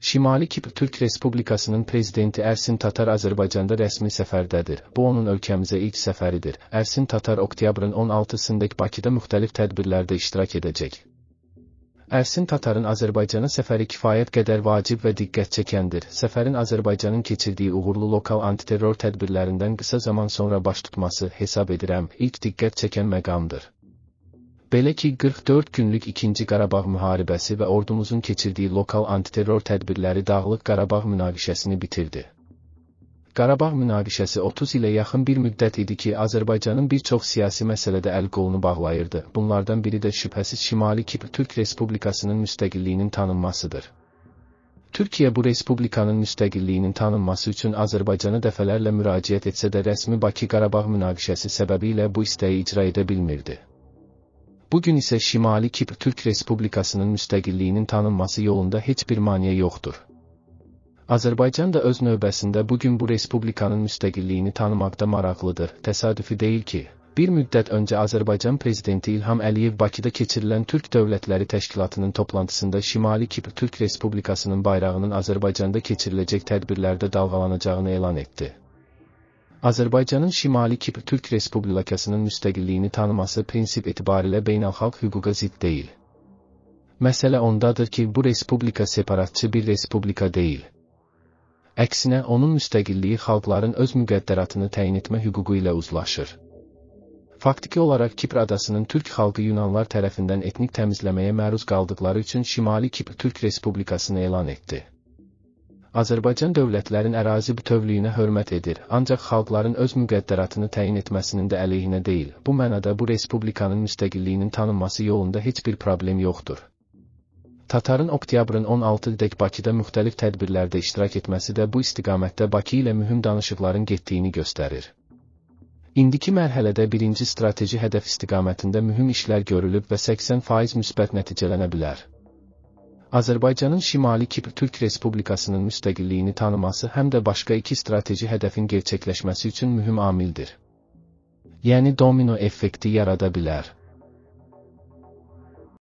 Şimali Kipr Türk Respublikasının prezidenti Ersin Tatar Azərbaycanda rəsmi səfərdədir. Bu onun ölkəmizə ilk səfəridir. Ersin Tatar oktyabrın 16-sındakı Bakıda müxtəlif tədbirlərdə iştirak edəcək. Ersin Tatarın Azərbaycana səfəri kifayət qədər vacib və diqqət çəkəndir. Səfərin Azərbaycanın keçirdiyi uğurlu lokal antiterror tədbirlərindən qısa zaman sonra baş tutması hesab edirəm, ilk diqqət çəkən məqamdır. Belə ki, 44 günlük 2-ci Qarabağ müharibəsi və ordumuzun keçirdiyi lokal antiterror tədbirləri Dağlıq Qarabağ münaqişəsini bitirdi. Qarabağ münaqişəsi 30 ilə yaxın bir müddət idi ki, Azərbaycanın bir çox siyasi məsələdə əl qolunu bağlayırdı. Bunlardan biri də şübhəsiz Şimali Kipr Türk Respublikasının müstəqilliyinin tanınmasıdır. Türkiyə bu respublikanın müstəqilliyinin tanınması üçün Azərbaycana dəfələrlə müraciət etsə də rəsmi Bakı Qarabağ münaqişəsi səbəbilə bu istəyi icra edə bilmirdi bugün ise Şimali Kipr Türk Respublikasının müstəqilliyinin tanınması yolunda heç bir maniyə yoxdur. Azərbaycan da öz növbəsində bugün bu respublikanın müstəqilliyini tanımaqda maraqlıdır. Təsadüfi deyil ki, bir müddət öncə Azərbaycan prezidenti İlham Əliyev Bakıda keçirilən Türk Dövlətləri Təşkilatının toplantısında Şimali Kipr Türk Respublikasının bayrağının Azərbaycanda keçiriləcək tədbirlərdə dalğalanacağını elan etdi. Azərbaycanın Şimali Kipr Türk Respublikasının müstəqilliyini tanıması prinsip etibarilə beynəlxalq hüquqa zidd deyil. Məsələ ondadır ki, bu respublika separatçı bir respublika deyil. Əksinə, onun müstəqilliyi xalqların öz müqəddəratını təyin etmə hüququ ilə uzlaşır. Faktiki olaraq Kipr adasının Türk xalqı Yunanlar tərəfindən etnik təmizləməyə məruz qaldıqları üçün Şimali Kipr Türk Respublikasını elan etdi. Azərbaycan dövlətlərin ərazi bütövlüyünə hörmət edir, ancaq xalqların öz müqəddəratını təyin etməsinin də əleyhinə deyil. Bu mənada bu respublikanın müstəqilliyinin tanınması yolunda heç bir problem yoxdur. Tatarın oktyabrın 16-dək Bakıda müxtəlif tədbirlərdə iştirak etməsi də bu istiqamətdə Bakı ilə mühüm danışıqların getdiyini göstərir. İndiki mərhələdə birinci strateji hədəf istiqamətində mühüm işlər görülüb və 80% müsbət nəticələnə bilər. Azərbaycanın Şimali Kipr Türk Respublikasının müstəqilliyini tanıması həm də başqa iki strateji hədəfin gerçəkləşməsi üçün mühüm amildir. Yəni domino effekti yarada bilər.